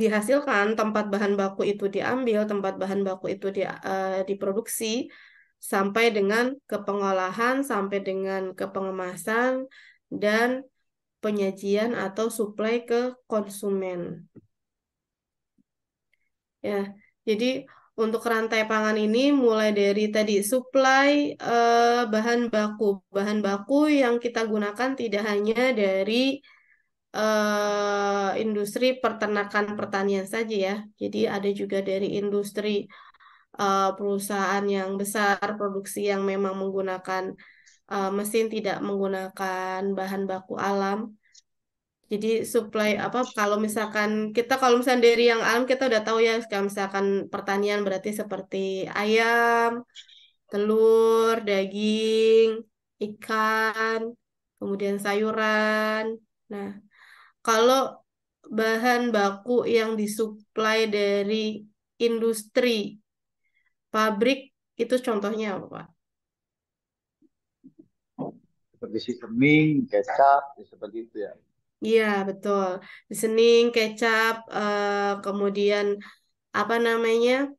dihasilkan, tempat bahan baku itu diambil, tempat bahan baku itu di, uh, eh, diproduksi, sampai dengan kepengolahan sampai dengan kepengemasan dan penyajian atau suplai ke konsumen. Ya, jadi untuk rantai pangan ini mulai dari tadi suplai eh, bahan baku. Bahan baku yang kita gunakan tidak hanya dari uh, industri peternakan pertanian saja ya. Jadi ada juga dari industri uh, perusahaan yang besar produksi yang memang menggunakan uh, mesin tidak menggunakan bahan baku alam. Jadi supply apa kalau misalkan kita kalau misalkan dari yang alam kita udah tahu ya kalau misalkan pertanian berarti seperti ayam, telur, daging, ikan, kemudian sayuran. Nah, kalau bahan baku yang disuplai dari industri pabrik itu contohnya apa Pak? Seperti seasoning, kecap, seperti itu ya. Iya betul, seasoning, kecap, eh, kemudian apa namanya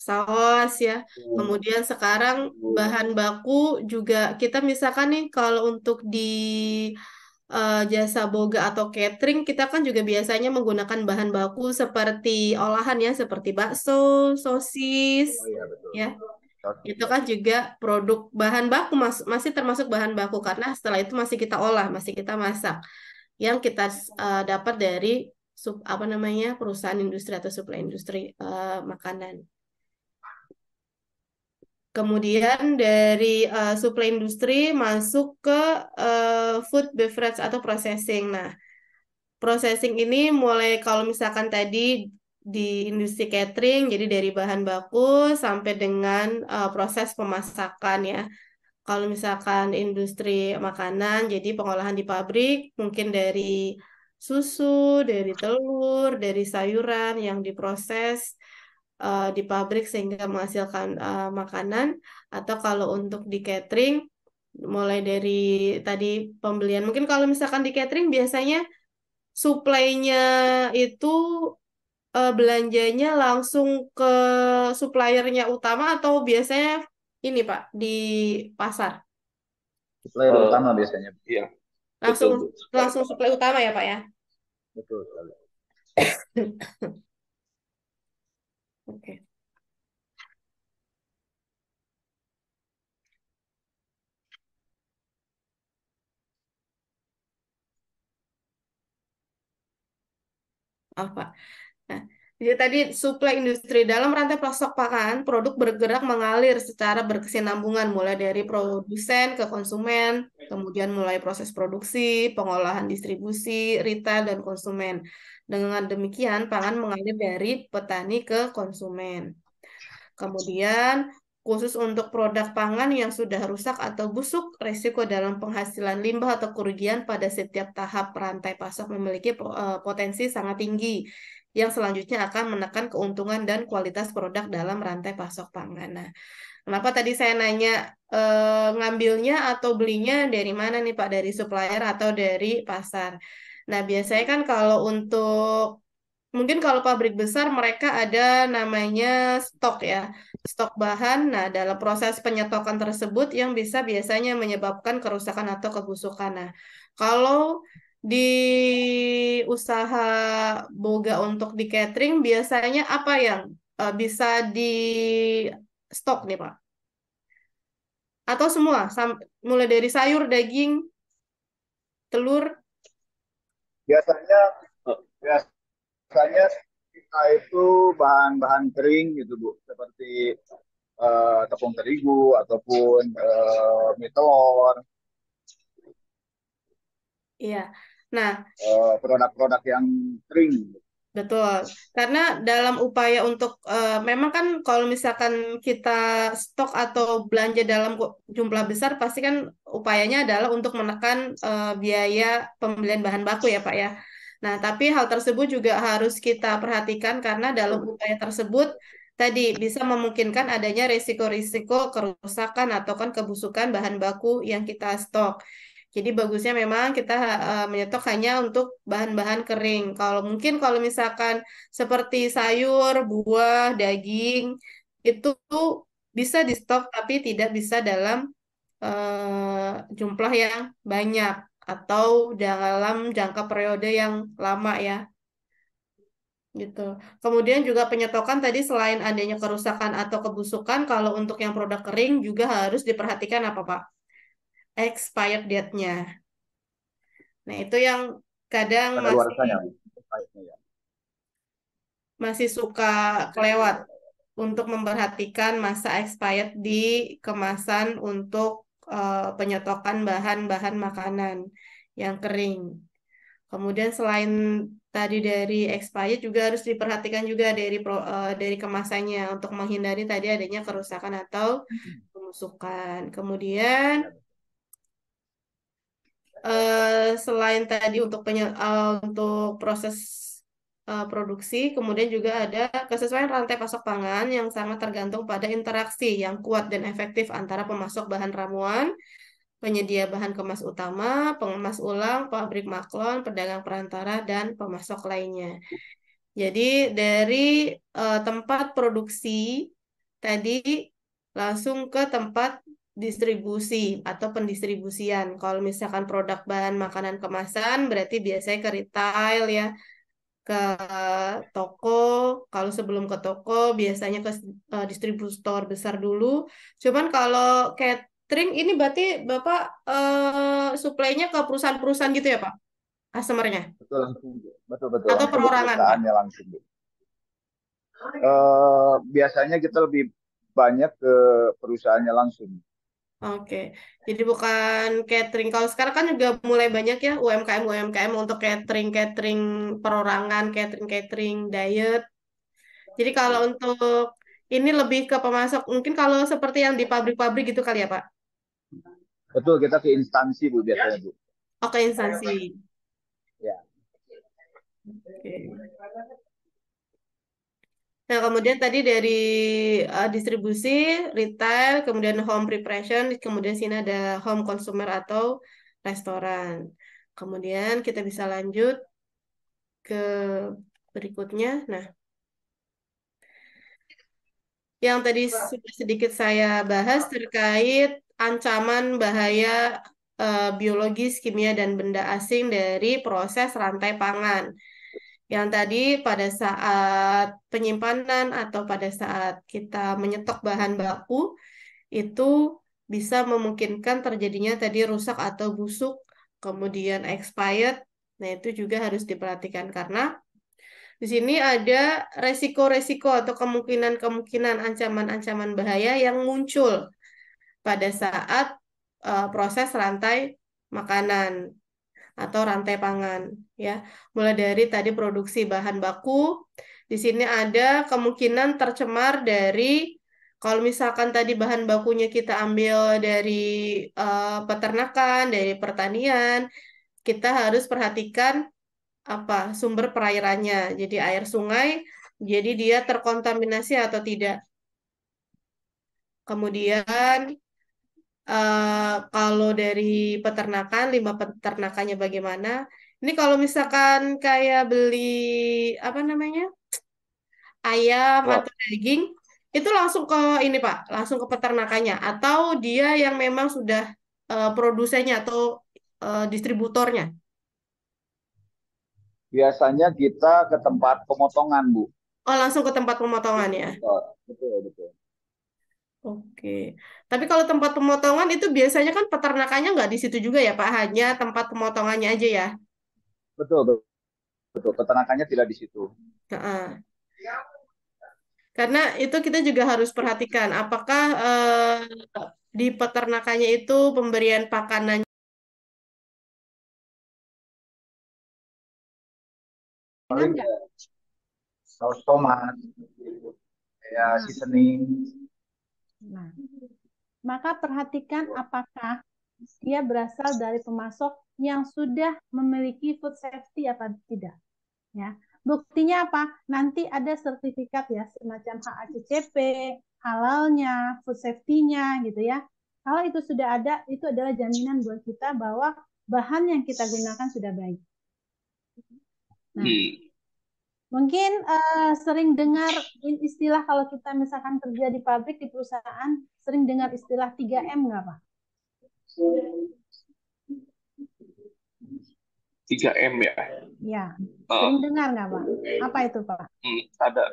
saus ya. Hmm. Kemudian sekarang hmm. bahan baku juga kita misalkan nih kalau untuk di uh, jasa boga atau catering, kita kan juga biasanya menggunakan bahan baku seperti olahan ya, seperti bakso, sosis, oh, iya, betul. ya. Okay. Itu kan juga produk bahan baku mas masih termasuk bahan baku karena setelah itu masih kita olah, masih kita masak. Yang kita uh, dapat dari sub apa namanya perusahaan industri atau suplai industri uh, makanan. Kemudian dari uh, suplai industri masuk ke uh, food beverage atau processing. Nah, processing ini mulai kalau misalkan tadi di industri catering, jadi dari bahan baku sampai dengan uh, proses pemasakan ya. Kalau misalkan industri makanan, jadi pengolahan di pabrik, mungkin dari susu, dari telur, dari sayuran yang diproses uh, di pabrik sehingga menghasilkan uh, makanan atau kalau untuk di catering mulai dari tadi pembelian mungkin kalau misalkan di catering biasanya suplainya itu uh, belanjanya langsung ke suppliernya utama atau biasanya ini Pak di pasar supplier uh, utama biasanya iya langsung betul. langsung supply utama ya Pak ya betul Okay. Apa? Jadi tadi suplai industri dalam rantai pasok pakan, produk bergerak mengalir secara berkesinambungan mulai dari produsen ke konsumen, kemudian mulai proses produksi, pengolahan distribusi, retail dan konsumen. Dengan demikian pangan mengalir dari petani ke konsumen. Kemudian khusus untuk produk pangan yang sudah rusak atau busuk, risiko dalam penghasilan limbah atau kerugian pada setiap tahap rantai pasok memiliki eh, potensi sangat tinggi yang selanjutnya akan menekan keuntungan dan kualitas produk dalam rantai pasok pangan. Nah, kenapa tadi saya nanya eh, ngambilnya atau belinya dari mana nih Pak? Dari supplier atau dari pasar? Nah, biasanya kan kalau untuk mungkin kalau pabrik besar mereka ada namanya stok ya, stok bahan. Nah, dalam proses penyetokan tersebut yang bisa biasanya menyebabkan kerusakan atau kebusukan. Nah, kalau di usaha boga untuk di catering biasanya apa yang uh, bisa di stok nih Pak? Atau semua mulai dari sayur, daging, telur? Biasanya biasanya kita itu bahan-bahan kering gitu Bu, seperti uh, tepung terigu ataupun uh, mie telur. Iya. Nah, eh, produk-produk yang kering. Betul, karena dalam upaya untuk uh, memang kan kalau misalkan kita stok atau belanja dalam jumlah besar pasti kan upayanya adalah untuk menekan uh, biaya pembelian bahan baku ya Pak ya. Nah, tapi hal tersebut juga harus kita perhatikan karena dalam upaya tersebut tadi bisa memungkinkan adanya risiko-risiko kerusakan atau kan kebusukan bahan baku yang kita stok. Jadi bagusnya memang kita uh, menyetok hanya untuk bahan-bahan kering. Kalau mungkin kalau misalkan seperti sayur, buah, daging itu bisa di stok tapi tidak bisa dalam uh, jumlah yang banyak atau dalam jangka periode yang lama ya gitu. Kemudian juga penyetokan tadi selain adanya kerusakan atau kebusukan, kalau untuk yang produk kering juga harus diperhatikan apa Pak? expired date-nya. Nah, itu yang kadang masih ya. masih suka kelewat untuk memperhatikan masa expired di kemasan untuk uh, penyetokan bahan-bahan makanan yang kering. Kemudian selain tadi dari expired juga harus diperhatikan juga dari uh, dari kemasannya untuk menghindari tadi adanya kerusakan atau pemusukan. Hmm. Kemudian Eh, selain tadi untuk penye uh, untuk proses uh, produksi, kemudian juga ada kesesuaian rantai pasok pangan yang sangat tergantung pada interaksi yang kuat dan efektif antara pemasok bahan ramuan, penyedia bahan kemas utama, pengemas ulang, pabrik maklon, pedagang perantara, dan pemasok lainnya. Jadi dari uh, tempat produksi tadi langsung ke tempat distribusi atau pendistribusian. Kalau misalkan produk bahan makanan kemasan berarti biasanya ke retail ya, ke toko. Kalau sebelum ke toko biasanya ke uh, eh, distributor besar dulu. Cuman kalau catering ini berarti Bapak uh, suplainya ke perusahaan-perusahaan gitu ya, Pak? Customernya? Betul langsung. Betul betul. Atau perorangan? langsung. Uh, biasanya kita lebih banyak ke perusahaannya langsung Oke, jadi bukan catering. Kalau sekarang kan juga mulai banyak ya UMKM UMKM untuk catering catering perorangan, catering catering diet. Jadi kalau untuk ini lebih ke pemasok, mungkin kalau seperti yang di pabrik-pabrik gitu kali ya Pak? Betul, kita ke instansi Bu biasanya Bu. Oke oh, ke instansi. Ya. Oke. Nah, kemudian tadi dari uh, distribusi, retail, kemudian home preparation, kemudian sini ada home consumer atau restoran. Kemudian kita bisa lanjut ke berikutnya. Nah, yang tadi sudah sedikit saya bahas terkait ancaman bahaya uh, biologis, kimia, dan benda asing dari proses rantai pangan. Yang tadi pada saat penyimpanan atau pada saat kita menyetok bahan baku itu bisa memungkinkan terjadinya tadi rusak atau busuk, kemudian expired. Nah, itu juga harus diperhatikan karena di sini ada resiko-resiko atau kemungkinan-kemungkinan ancaman-ancaman bahaya yang muncul pada saat uh, proses rantai makanan atau rantai pangan ya. Mulai dari tadi produksi bahan baku, di sini ada kemungkinan tercemar dari kalau misalkan tadi bahan bakunya kita ambil dari uh, peternakan, dari pertanian, kita harus perhatikan apa sumber perairannya. Jadi air sungai, jadi dia terkontaminasi atau tidak. Kemudian Eh, kalau dari peternakan, lima peternakannya bagaimana? Ini kalau misalkan kayak beli apa namanya ayam oh. atau daging, itu langsung ke ini Pak, langsung ke peternakannya atau dia yang memang sudah uh, produsennya atau uh, distributornya? Biasanya kita ke tempat pemotongan Bu. Oh langsung ke tempat pemotongan ya? Betul betul. betul. Oke, tapi kalau tempat pemotongan itu biasanya kan peternakannya nggak di situ juga ya Pak, hanya tempat pemotongannya aja ya? Betul, betul, betul. peternakannya tidak di situ. Nah, karena itu kita juga harus perhatikan apakah eh, di peternakannya itu pemberian pakanannya paling saus tomat, ya seasoning, Nah, mm-hmm. maka perhatikan apakah dia berasal dari pemasok yang sudah memiliki food safety atau tidak. Ya. Buktinya apa? Nanti ada sertifikat ya, semacam HACCP, halalnya, food safety-nya gitu ya. Kalau itu sudah ada, itu adalah jaminan buat kita bahwa bahan yang kita gunakan sudah baik. Nah, Mungkin uh, sering dengar istilah kalau kita misalkan kerja di pabrik, di perusahaan, sering dengar istilah 3M nggak Pak? 3M ya? Ya, sering uh, dengar nggak Pak? Apa itu Pak? Hmm, ada.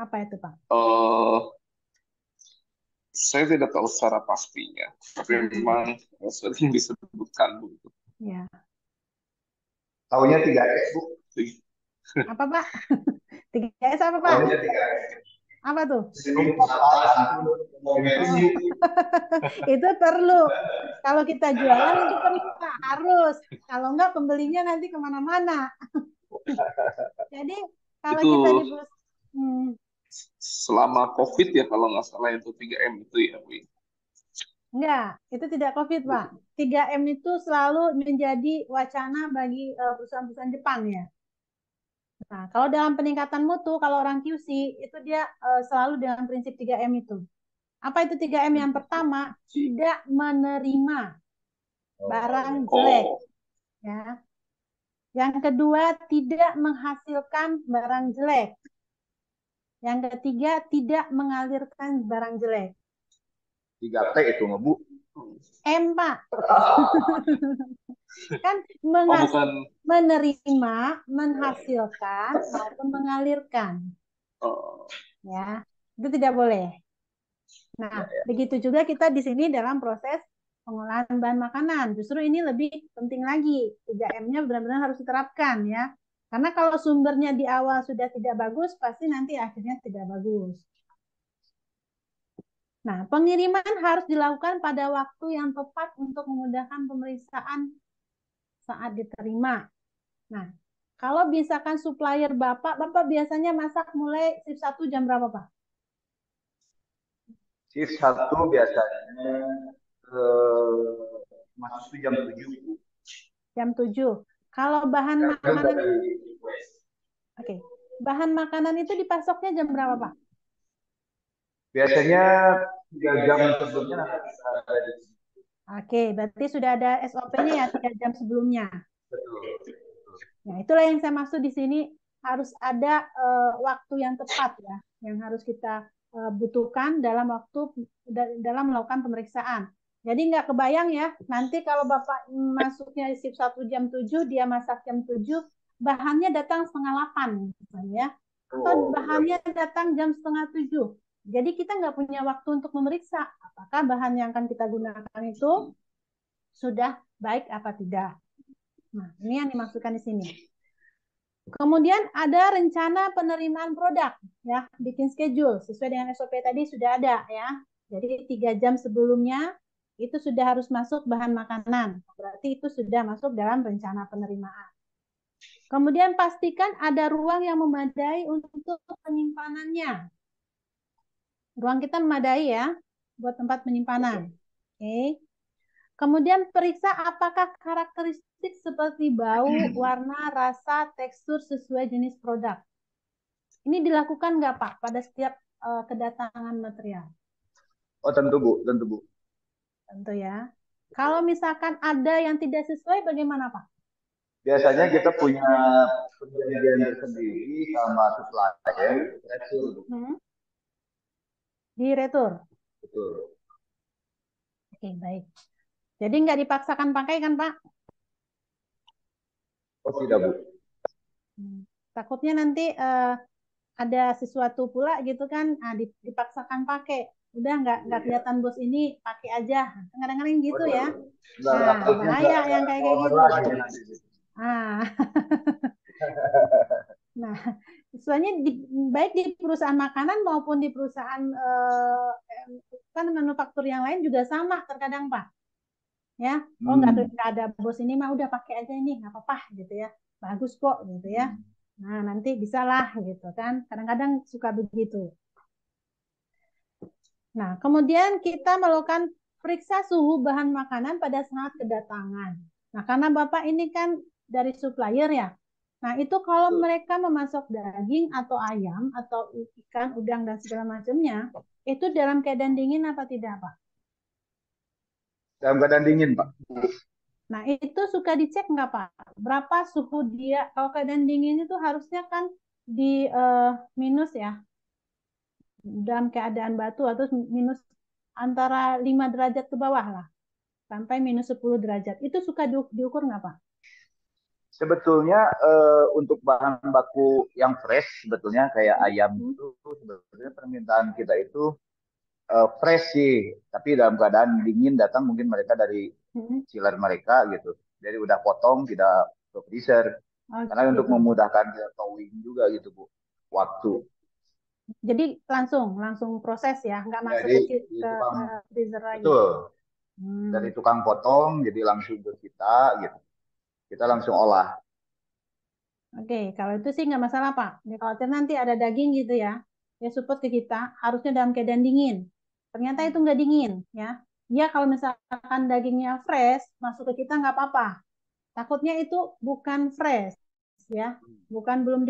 Apa itu Pak? Uh, saya tidak tahu secara pastinya, tapi memang sering disebutkan Bu. Ya. Tahunya 3M Bu? Apa Pak? Tiga S apa Pak? Oh, iya, apa tuh? itu perlu. Kalau kita jualan itu perlu Pak, harus. Kalau enggak pembelinya nanti kemana-mana. Jadi kalau itu... kita di hmm. selama COVID ya kalau nggak salah itu 3M itu ya, Bu. Enggak, itu tidak COVID, Pak. 3M itu selalu menjadi wacana bagi eh, perusahaan-perusahaan Jepang ya. Nah, kalau dalam peningkatan mutu, kalau orang QC itu dia uh, selalu dengan prinsip 3M itu. Apa itu 3M? Yang pertama, tidak menerima oh, barang oh. jelek. Ya. Yang kedua, tidak menghasilkan barang jelek. Yang ketiga, tidak mengalirkan barang jelek. 3T itu Bu. M Pak. kan oh, mengas- oh, menerima, menghasilkan maupun mengalirkan. Oh. Ya, itu tidak boleh. Nah, ya, ya. begitu juga kita di sini dalam proses pengolahan bahan makanan. Justru ini lebih penting lagi. 3M-nya benar-benar harus diterapkan ya. Karena kalau sumbernya di awal sudah tidak bagus, pasti nanti akhirnya tidak bagus. Nah, pengiriman harus dilakukan pada waktu yang tepat untuk memudahkan pemeriksaan saat diterima. Nah, kalau misalkan supplier Bapak, Bapak biasanya masak mulai shift 1 jam berapa, Pak? Shift 1 biasanya eh, masuk jam 7. Jam 7. Kalau bahan makanan Oke. Okay. Bahan makanan itu dipasoknya jam berapa, Pak? Biasanya iya, iya. tiga jam sebelumnya akan ada di sini. Oke, berarti sudah ada SOP-nya ya tiga jam sebelumnya. Betul. Nah, itulah yang saya maksud di sini harus ada uh, waktu yang tepat ya, yang harus kita uh, butuhkan dalam waktu dalam melakukan pemeriksaan. Jadi nggak kebayang ya, nanti kalau Bapak masuknya di shift 1 jam 7, dia masak jam 7, bahannya datang setengah 8 misalnya. Ya. Atau oh, iya. bahannya datang jam setengah 7. Jadi kita nggak punya waktu untuk memeriksa apakah bahan yang akan kita gunakan itu sudah baik apa tidak. Nah, ini yang dimaksudkan di sini. Kemudian ada rencana penerimaan produk, ya, bikin schedule sesuai dengan SOP tadi sudah ada, ya. Jadi tiga jam sebelumnya itu sudah harus masuk bahan makanan, berarti itu sudah masuk dalam rencana penerimaan. Kemudian pastikan ada ruang yang memadai untuk penyimpanannya. Ruang kita memadai ya buat tempat penyimpanan. Oke. Kemudian periksa apakah karakteristik seperti bau, warna, rasa, tekstur sesuai jenis produk. Ini dilakukan nggak Pak pada setiap uh, kedatangan material? Oh tentu Bu, tentu Bu. Tentu ya. Kalau misalkan ada yang tidak sesuai bagaimana Pak? Biasanya kita punya penelitian tersendiri sama supplier, Diretur. Betul. Oke, baik. Jadi nggak dipaksakan pakai kan, Pak? Oh, tidak, Bu. Hmm, takutnya nanti uh, ada sesuatu pula gitu kan, nah, dipaksakan pakai. Udah nggak nggak iya. kelihatan bos ini, pakai aja. Kadang-kadang gitu ya. nah, bahaya yang kayak kayak gitu. Ah. Nah. nah, soalnya di, baik di perusahaan makanan maupun di perusahaan eh, kan manufaktur yang lain juga sama terkadang pak ya hmm. oh nggak hmm. ada, ada bos ini mah udah pakai aja ini nggak apa-apa gitu ya bagus kok gitu ya hmm. nah nanti bisalah gitu kan kadang-kadang suka begitu nah kemudian kita melakukan periksa suhu bahan makanan pada saat kedatangan nah karena bapak ini kan dari supplier ya Nah, itu kalau mereka memasak daging atau ayam atau ikan, udang dan segala macamnya, itu dalam keadaan dingin apa tidak, Pak? Dalam keadaan dingin, Pak. Nah, itu suka dicek nggak, Pak? Berapa suhu dia? Kalau keadaan dingin itu harusnya kan di uh, minus ya. Dalam keadaan batu atau minus antara 5 derajat ke bawah lah. Sampai minus 10 derajat. Itu suka diukur nggak, Pak? sebetulnya uh, untuk bahan baku yang fresh sebetulnya kayak hmm. ayam itu sebetulnya permintaan kita itu uh, fresh sih, tapi dalam keadaan dingin datang mungkin mereka dari hmm. chiller mereka gitu. Jadi udah potong tidak ke freezer. Okay. Oh, Karena gitu. untuk memudahkan kita towing juga gitu, Bu. Waktu. Jadi langsung langsung proses ya, nggak masuk jadi, ke, ke tukang, freezer lagi. Betul. Hmm. Dari tukang potong jadi langsung ke kita gitu. Kita langsung olah. Oke, kalau itu sih nggak masalah Pak. Ya, khawatir nanti ada daging gitu ya, ya support ke kita harusnya dalam keadaan dingin. Ternyata itu nggak dingin ya. Ya kalau misalkan dagingnya fresh masuk ke kita nggak apa-apa. Takutnya itu bukan fresh ya, bukan belum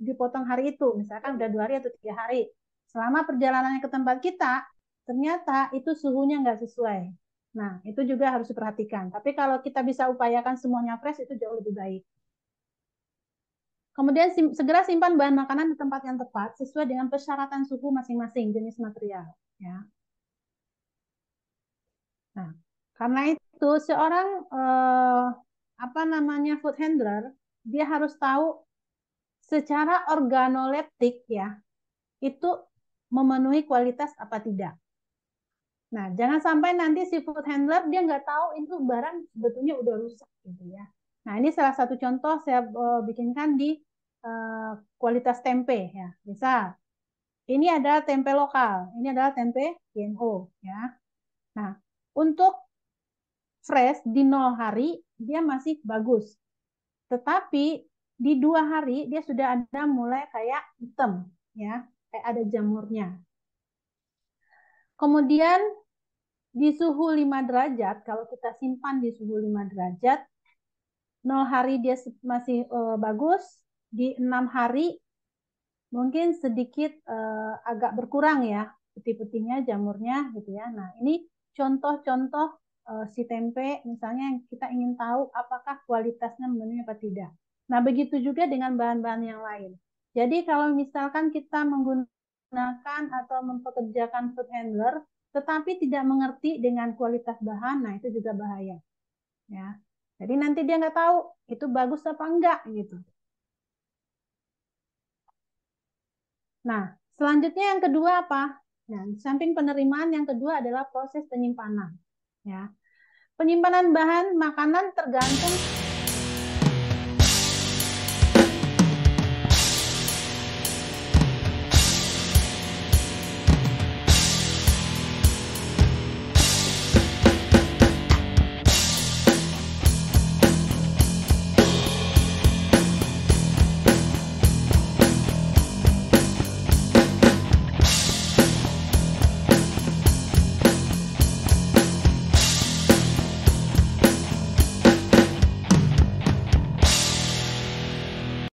dipotong hari itu, misalkan udah dua hari atau tiga hari. Selama perjalanannya ke tempat kita, ternyata itu suhunya nggak sesuai. Nah, itu juga harus diperhatikan. Tapi kalau kita bisa upayakan semuanya fresh, itu jauh lebih baik. Kemudian segera simpan bahan makanan di tempat yang tepat sesuai dengan persyaratan suhu masing-masing jenis material. Ya. Nah, karena itu seorang eh, apa namanya food handler dia harus tahu secara organoleptik ya itu memenuhi kualitas apa tidak. Nah, jangan sampai nanti si food handler dia nggak tahu itu barang sebetulnya udah rusak gitu ya. Nah, ini salah satu contoh saya eh, bikinkan di uh, kualitas tempe ya. bisa. ini adalah tempe lokal, ini adalah tempe GMO ya. Nah, untuk fresh di nol hari dia masih bagus. Tetapi di dua hari dia sudah ada mulai kayak hitam ya, kayak ada jamurnya Kemudian di suhu 5 derajat, kalau kita simpan di suhu 5 derajat, 0 hari dia masih uh, bagus, di 6 hari mungkin sedikit uh, agak berkurang ya putih-putihnya jamurnya gitu ya. Nah, ini contoh-contoh uh, si tempe misalnya yang kita ingin tahu apakah kualitasnya memenuhi apa tidak. Nah, begitu juga dengan bahan-bahan yang lain. Jadi kalau misalkan kita menggunakan menggunakan atau mempekerjakan food handler tetapi tidak mengerti dengan kualitas bahan, nah itu juga bahaya. Ya. Jadi nanti dia nggak tahu itu bagus apa enggak gitu. Nah, selanjutnya yang kedua apa? Nah, samping penerimaan yang kedua adalah proses penyimpanan. Ya. Penyimpanan bahan makanan tergantung